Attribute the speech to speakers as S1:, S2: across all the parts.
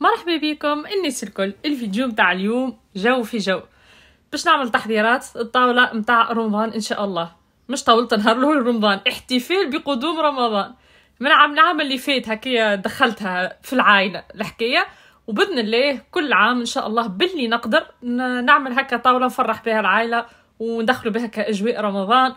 S1: مرحبا بكم الناس الكل الفيديو متاع اليوم جو في جو باش نعمل تحضيرات الطاوله متاع رمضان ان شاء الله مش طاولة نهار الاول رمضان احتفال بقدوم رمضان من عام العام اللي فات هكايا دخلتها في العائله الحكايه وباذن الله كل عام ان شاء الله باللي نقدر نعمل هكا طاوله نفرح بها العائله وندخلوا بها كاجواء رمضان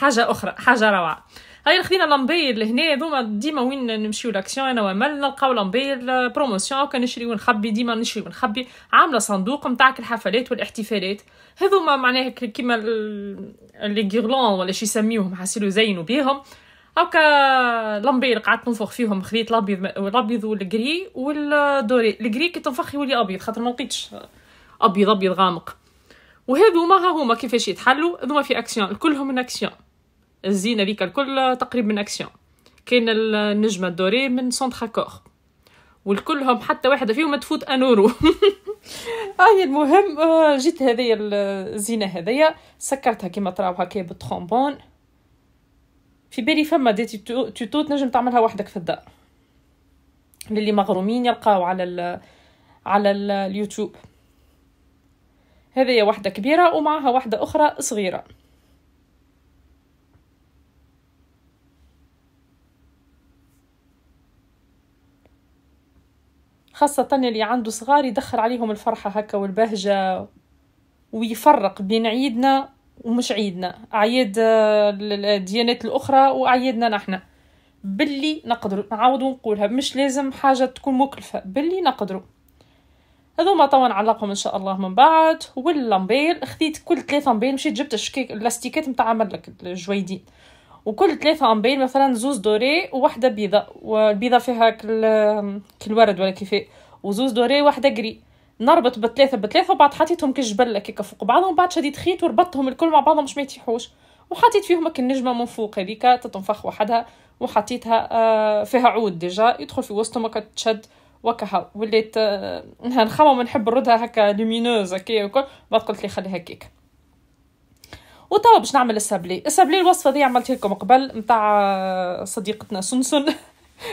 S1: حاجه اخرى حاجه روعه هاي خدينا لامبير لهنا هذوما ديما وين نمشيو لاكسيون انا وامل نلقاو لامبير بروموسيون آه، كنشري ونخبي ديما نشري ونخبي عامله صندوق نتاع الحفلات والاحتفالات هذوما معناها كيما لي غيرلون ولا شي يسميوهم حاسيلو زينوا بيهم هاكا لامبير قعدت ننفخ فيهم خديت الابيض الابيض والجري والدوري الجري كي تنفخ يولي ابيض خاطر ما لقيتش آه، ابيض ابيض غامق وهذوما ها هما كيفاش يتحلوا هذوما في اكسيون كلهم من اكسيون الزينه ذيك الكل تقريب من اكسيون كاين النجمه الدوري من سونتر اكور والكلهم حتى واحدة فيهم تفوت أنورو آه المهم آه جيت هذه الزينة هذيا سكرتها كيما تراو هكا بالترومبون في بالي فما دي تيتو تنجم تعملها وحدك في الدار للي مغرومين يلقاو على ال على ال اليوتيوب هذه واحدة كبيرة ومعها واحدة أخرى صغيرة خاصة اللي عنده صغار يدخل عليهم الفرحة هكا والبهجة ويفرق بين عيدنا ومش عيدنا أعياد آه، الديانات الأخرى وأعيادنا نحن باللي نقدر نعاود ونقولها مش لازم حاجة تكون مكلفة باللي نقدروا هذوما طبعا نعلقهم ان شاء الله من بعد واللمبيل خديت كل ثلاثة مبيل مشيت جبت الشكيك اللاستيكات نتاع ملك لك الجويدين وكل ثلاثة أمبير مثلا زوز دوري وواحدة بيضة والبيضة فيها كل كالورد ولا كيفاه وزوز دوري وواحدة جري نربط بثلاثة بثلاثة وبعد حطيتهم كجبل هكاك فوق بعضهم وبعد شديت خيط وربطتهم الكل مع بعضهم باش ما يتيحوش وحطيت فيهم النجمة من فوق هذيك تتنفخ وحدها وحطيتها آه، فيها عود ديجا يدخل في وسطهم آه، هكا تشد وكها وليت نخمم نحب نردها هكا لومينوز هكا وكل بعد قلت لي خليها هكاك وتوا باش نعمل السابلي السابلي الوصفه دي عملت لكم قبل نتاع آه، صديقتنا سنسن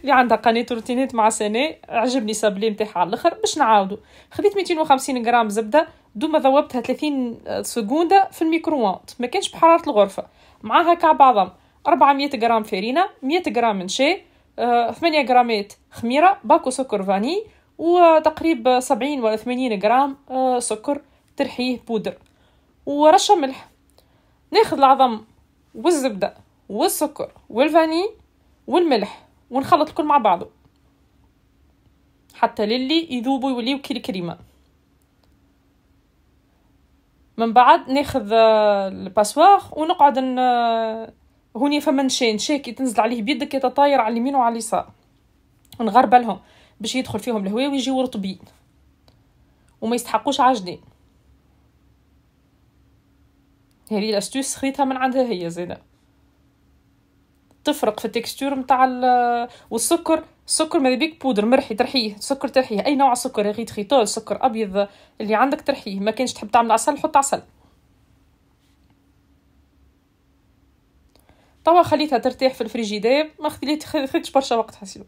S1: اللي عندها قناه روتينات مع سنه عجبني سابلي نتاعها على الاخر باش نعاودو خديت 250 غرام زبده دوما ذوبتها 30 سكونده في الميكرووند ما كانش بحراره الغرفه معاها كعب عظم 400 غرام فرينه 100 غرام من نشا 8 غرامات خميره باكو سكر فاني وتقريب 70 ولا 80 غرام آه، سكر ترحيه بودر ورشه ملح ناخذ العظم والزبده والسكر والفاني والملح ونخلط الكل مع بعضه حتى للي يذوب ويوليو كيل كريمه من بعد ناخذ آه، الباسوار ونقعد ن... آه، هوني فما نشان شاكي تنزل عليه بيدك يتطاير على اليمين وعلى اليسار ونغربلهم باش يدخل فيهم الهواء ويجيو رطبين وما يستحقوش عاجدين هذه الاستوس خذيتها من عندها هي زيدا تفرق في التكستور نتاع والسكر السكر ماذا بيك بودر مرحي ترحيه سكر ترحيه اي نوع سكر رغيت خيطول سكر ابيض اللي عندك ترحيه ما كانش تحب تعمل عسل حط عسل توا خليتها ترتاح في الفريجيدير ما خليتش برشا وقت حسيبه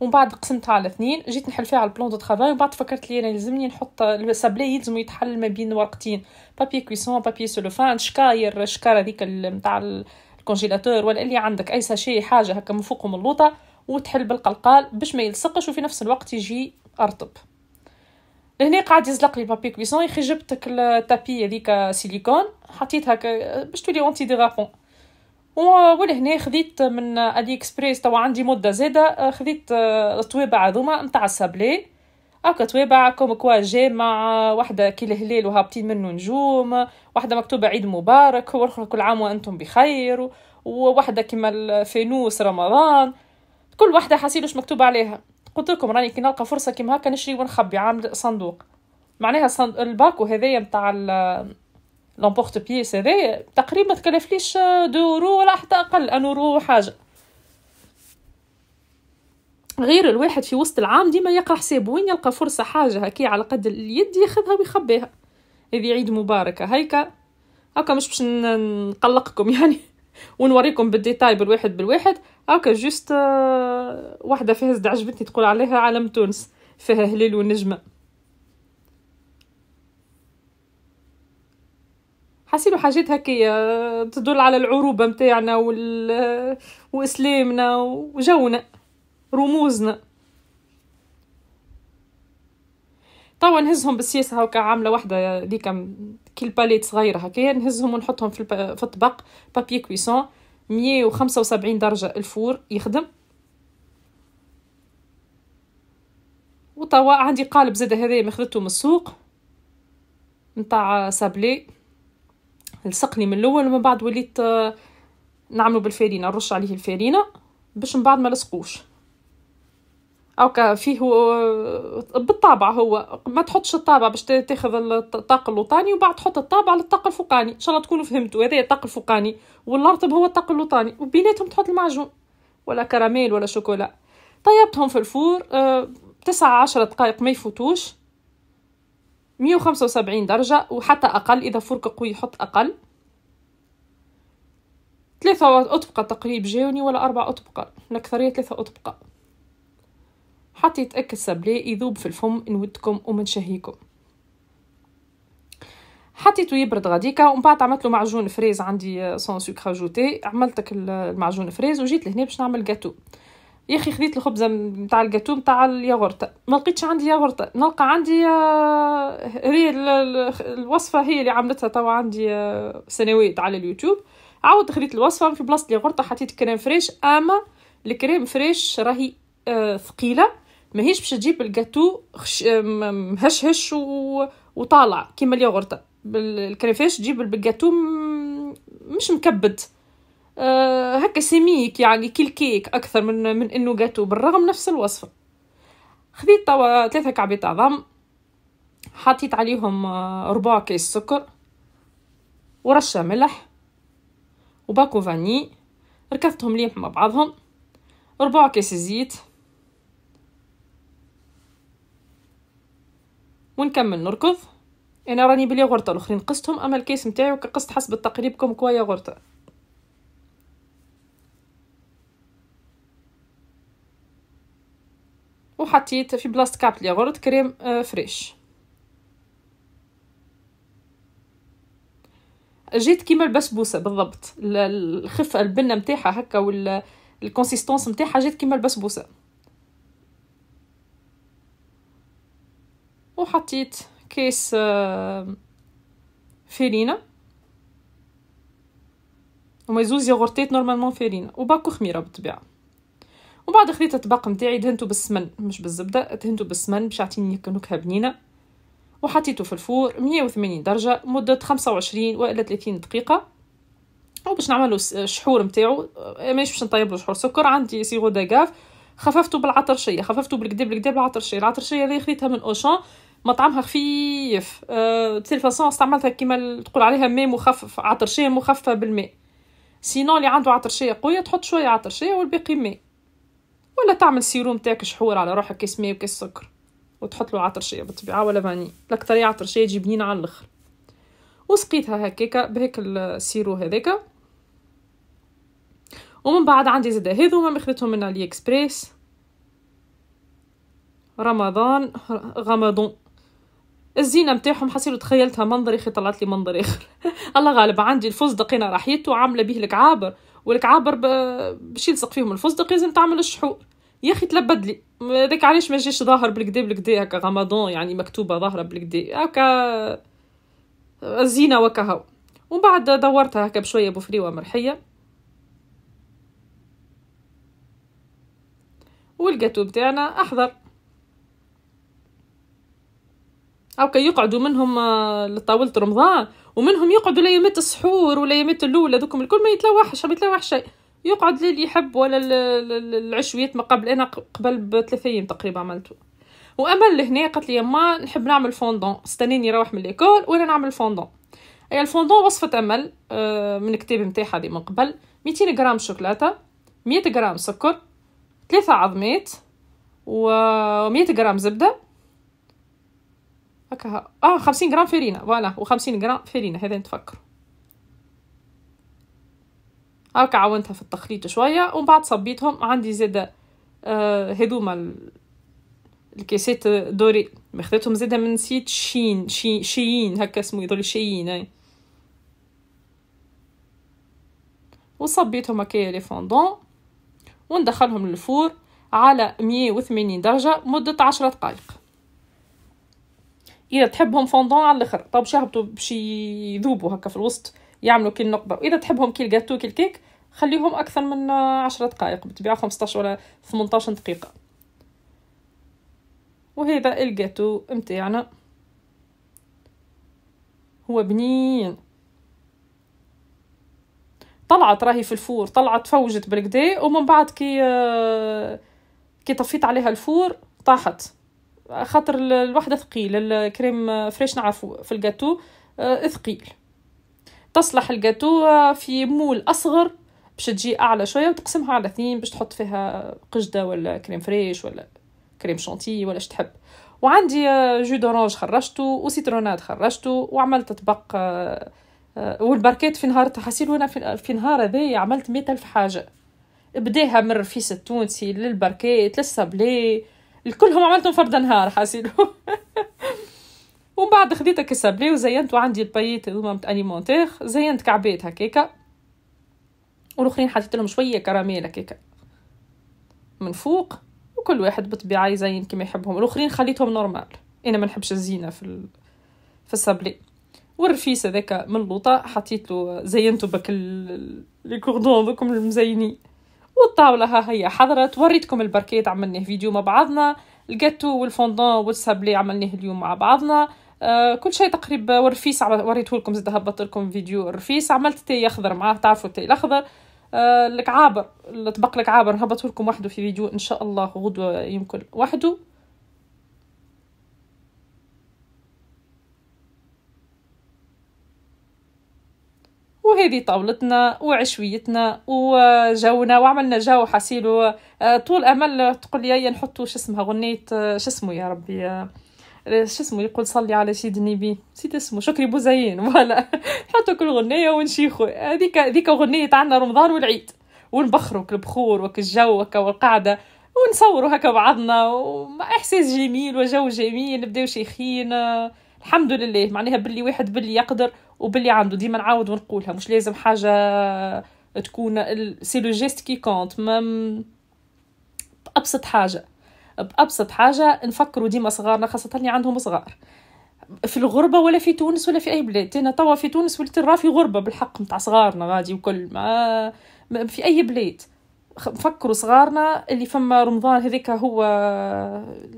S1: ومن بعد قسمتها على اثنين جيت نحل فيها على البلون دو ترافاي ومن بعد فكرت لي انا يلزمني نحط السابلي يلزم يتحل ما بين ورقتين بابي كويسون بابي سولوفان شكاير شكاره هذيك نتاع الكونجيلاتور ولا اللي عندك اي ساشي حاجه هكا من فوق ومن اللوطه وتحل بالقلقال باش ما يلصقش وفي نفس الوقت يجي ارطب لهنا قاعد يزلق لي بابي كويسون يخي جبتك التابي هذيك سيليكون حطيتها باش تولي اونتي ديغابون ولهنا خديت من ادي اكسبريس توا عندي مده زاده آه، خديت آه، طويبة هذوما نتاع السابلي هكا طوابع كوم كوا جامع آه، واحده كي الهلال وهابطين منه نجوم واحده مكتوبه عيد مبارك والاخرى كل عام وانتم بخير وواحده كيما الفانوس رمضان كل واحده واش مكتوب عليها قلت لكم راني كي نلقى فرصه كيما هكا نشري ونخبي عامل صندوق معناها الباكو هذايا نتاع لومبورت بيس هذايا تقريبا ما تكلفليش دو اورو ولا حتى اقل ان اورو وحاجه غير الواحد في وسط العام ديما يقرا حساب وين يلقى فرصه حاجه هكي على قد اليد ياخذها ويخبيها هذه عيد مباركه هيكا هكا مش باش نقلقكم يعني ونوريكم بالديتاي بالواحد بالواحد هكا جوست آه، واحده فيها عجبتني تقول عليها عالم تونس فيها هلال ونجمه حاسين حاجات هكا آه، تدل على العروبه نتاعنا وال... آه، واسلامنا وجونا رموزنا توا نهزهم بالسياسه هاكا عامله واحده ديك كي باليت صغيره هكا نهزهم ونحطهم في, الب... في الطبق بابي كويسون 175 درجه الفور يخدم وتوا عندي قالب زاد هذايا مخذته من السوق نتاع سابلي لصقني من الاول ومن بعد وليت آه، نعملو بالفارينة نرش عليه الفارينة باش من بعد ما لصقوش اوكا فيه آه، بالطابع هو ما تحطش الطابع باش تاخذ الطاق اللوطاني وبعد تحط الطابع على الطاق الفوقاني ان شاء الله تكونوا فهمتوا هذا الطاق الفوقاني والارطب هو الطاق اللوطاني وبيناتهم تحط المعجون ولا كراميل ولا شوكولا طيبتهم في الفور آه، تسعة عشرة دقائق ما يفوتوش 175 درجة وحتى أقل إذا فرك قوي حط أقل ثلاثة أطبقة تقريب جاوني ولا أربع أطبقة الأكثرية ثلاثة أطبقة حتى يتأكد سابلي يذوب في الفم نودكم ومن شهيكم حطيته يبرد غاديكا ومن بعد عملت له معجون فريز عندي سون آه، سكر عملتك المعجون فريز وجيت لهنا باش نعمل جاتو يا اخي خديت الخبزه نتاع الجاتو نتاع الياغورت ما لقيتش عندي ياغورت نلقى عندي آه، هي الوصفه هي اللي عملتها توا عندي آه، سنوات على اليوتيوب عاودت خديت الوصفه في بلاصه الياغورت حطيت كريم فريش اما الكريم فريش راهي آه، ثقيله ماهيش باش تجيب الجاتو مهشهش و... وطالع كيما الياغورت الكريم فريش تجيب الجاتو مش مكبد آه، هكا سيميك يعني كل كيك اكثر من من انه جاتو بالرغم نفس الوصفه خذيت طوا ثلاثه كعبات عظم حطيت عليهم آه، ربع كيس سكر ورشه ملح وباكو فاني ركضتهم ليه مع بعضهم ربع كاس زيت ونكمل نركض انا راني بلي غرطه الاخرين قصتهم اما الكيس نتاعي وكقصت حسب تقريبكم كوا يا غرطه حطيت في بلاصه كاب الياغورت كريم آه، فريش جيت كيما البسبوسه بالضبط الخفه البنه نتاعها هكا والكونسيستونس نتاعها جات كيما البسبوسه وحطيت كيس آه، فيرينا وما يزوز ياغورتات نورمالمون فيرينا وباكو خميره بالطبيعه ومن بعد خديت الطبق نتاعي دهنتو بالسمن مش بالزبده دهنتو بالسمن باش يعطيني نكهه بنينه وحطيته في الفور 180 درجه مده 25 والا 30 دقيقه وباش نعملو الشحور نتاعو آه، مانيش باش نطيبلو شحور سكر عندي سيغو داكاف خففته بالعطرشيه خففته بالكدا بالكدا بالعطرشيه العطرشيه اللي خديتها من اوشان مطعمها خفيف أه فاصون استعملتها كيما تقول عليها ماء مخفف عطرشيه مخففه بالماء سينو اللي عنده عطرشيه قويه تحط شويه عطرشيه والباقي ماء ولا تعمل سيروم تاعك شحور على روحك كاس ماء وكاس سكر وتحط له عطرشيه بالطبيعه ولا فاني شيء عطرشيه بنين على الاخر وسقيتها هكاكا بهيك السيرو هذاك ومن بعد عندي زاد ما مخلتهم من علي اكسبريس رمضان غمضون الزينه نتاعهم حسيت تخيلتها منظر خي طلعت لي منظر اخر الله غالب عندي الفستق انا راحيته عامله به الكعابر ولك عابر باش يلصق فيهم الفستق لازم تعمل الشحور يا اخي تلبد لي هذاك علاش ما جاش ظاهر بالكدا بالكدا هكا غمضان يعني مكتوبه ظاهره بالكدا هكا زينه وكهو ومن بعد دورتها هكا بشويه بفريوه مرحيه والجاتو بتاعنا احضر هاكا يقعدوا منهم آه، لطاولة رمضان ومنهم يقعدوا ليامات السحور وليامات الاولى دوكم الكل ما يتلوحش ما يتلوحش شيء يقعد للي يحب ولا العشويات ما قبل انا قبل بثلاث ايام تقريبا عملته وامل لهنا قالت لي يما نحب نعمل فوندون استناني نروح من ليكول وانا نعمل فوندون اي الفوندون وصفه امل آه، من كتاب نتاعها اللي من قبل 200 غرام شوكولاته 100 غرام سكر ثلاثة عظمات و 100 غرام زبده هكا اه خمسين غرام فرينة فوالا وخمسين غرام فرينة هذا تفكروا هكا عاونتها في التخليط شوية ومن بعد صبيتهم عندي زادة آه هذوما الكيسات دوري مخذتهم زادا من سيت شين شي شيين هكا اسمو يظل شيين يعني. وصبيتهم هكايا لي فوندون وندخلهم للفور على مية وثمانين درجة مدة عشرة دقائق اذا تحبهم فوندون على الاخر طب شهبطوا باش يذوبوا هكا في الوسط يعملوا كي نقطه واذا تحبهم كي الجاتو كي الكيك خليهم اكثر من عشرة دقائق بالطبيعه 15 ولا 18 دقيقه وهذا الجاتو متاعنا هو بنين طلعت راهي في الفور طلعت فوجت بالكدا ومن بعد كي آه، كي طفيت عليها الفور طاحت خاطر الوحده ثقيل الكريم فريش نعرفو في الجاتو آه، ثقيل تصلح الجاتو آه، في مول اصغر باش تجي اعلى شويه وتقسمها على اثنين باش تحط فيها قجده ولا كريم فريش ولا كريم شانتي ولا اش تحب وعندي جو دورانج خرجته وسيترونات خرجته وعملت طبق آه، والباركيت في نهار تحاسيل وانا في نهار هذايا عملت مئة الف حاجه بداها من الرفيس التونسي للباركيت للسابلي الكلهم عملتهم فرد نهار حاسيلو ومن بعد خديتها كسابلي وزينت وعندي البايات هذوما انيمونتيغ زينت كعبات هكاكا والاخرين حطيت لهم شويه كراميل هكاكا من فوق وكل واحد بطبيعه يزين كما يحبهم الاخرين خليتهم نورمال انا ما نحبش الزينه في ال... في السابلي والرفيس هذاك من لوطا حطيت له زينته بك لي كوردون دوكم المزينين والطاولة ها هي حضرت وريتكم البركات عملناه فيديو مع بعضنا الجاتو والفوندون والسابلي عملناه اليوم مع بعضنا آه كل شيء تقريبا ورفيس وريته لكم زاد هبطت لكم فيديو رفيس عملت تي اخضر معاه تعرفوا التي الاخضر آه الكعابر طبق الكعابر نهبطه لكم وحده في فيديو ان شاء الله غدوه يمكن وحده وهذه طاولتنا وعشويتنا وجونا وعملنا جو حسيلو آه، طول امل تقول لي نحطوا شو اسمها غنيه آه، شو اسمه يا ربي آه، شو اسمه يقول صلي على سيد النبي نسيت اسمه شكري بوزين ولا حطوا كل غنيه ونشيخوا هذيك هذيك غنيه عنا رمضان والعيد ونبخروا كالبخور وكالجو والقعدة ونصوروا هكا بعضنا واحساس جميل وجو جميل نبداو شيخين الحمد لله معناها باللي واحد باللي يقدر وباللي عنده ديما نعاود ونقولها مش لازم حاجه تكون سي لو جيست كي كونت مم بابسط حاجه بابسط حاجه نفكروا ديما صغارنا خاصه اللي عندهم صغار في الغربة ولا في تونس ولا في أي بلاد أنا توا في تونس وليت في غربة بالحق متاع صغارنا غادي وكل ما في أي بلاد فكروا صغارنا اللي فما رمضان هذيك هو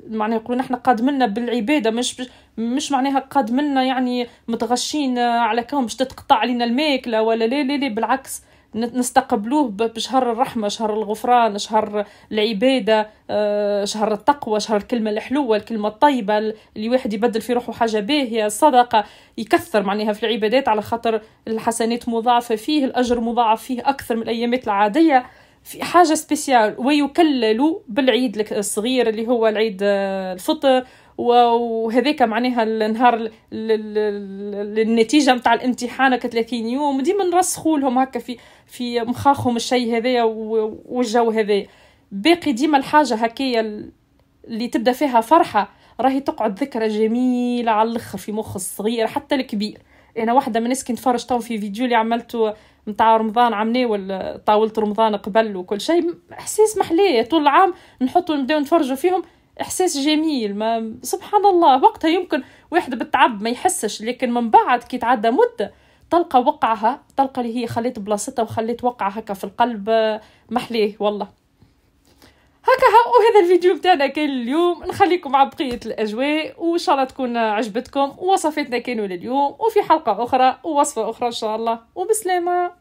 S1: معناها يقولوا نحن قاد منا بالعباده مش مش معناها قاد منا يعني متغشين على كون باش تتقطع علينا الماكله ولا لا لا لا بالعكس نستقبلوه بشهر الرحمه شهر الغفران شهر العباده آه، شهر التقوى شهر الكلمه الحلوه الكلمه الطيبه اللي واحد يبدل في روحه حاجه باهيه الصدقه يكثر معناها في العبادات على خاطر الحسنات مضاعفه فيه الاجر مضاعف فيه اكثر من الايامات العاديه في حاجه سبيسيال ويكللوا بالعيد الصغير اللي هو العيد آه، الفطر وهذاك معناها النهار النتيجه نتاع الامتحان 30 يوم ديما نرسخوا لهم هكا في في مخاخهم الشيء هذايا والجو هذايا باقي ديما الحاجه هكايا اللي تبدا فيها فرحه راهي تقعد ذكرى جميله على الاخر في مخ الصغير حتى الكبير انا واحده من الناس كنت تو في فيديو اللي عملته نتاع رمضان عملناه ولا طاوله رمضان قبل وكل شيء احساس محلاه طول العام نحطوا نبداو نتفرجوا فيهم احساس جميل ما سبحان الله وقتها يمكن واحد بالتعب ما يحسش لكن من بعد كي تعدى مده تلقى وقعها تلقى اللي هي خليت بلاصتها وخليت وقعها هكا في القلب محليه والله هكا ها وهذا الفيديو بتاعنا كان اليوم نخليكم مع بقية الأجواء وإن شاء الله تكون عجبتكم وصفاتنا كانوا لليوم وفي حلقة أخرى ووصفة أخرى إن شاء الله وبسلامة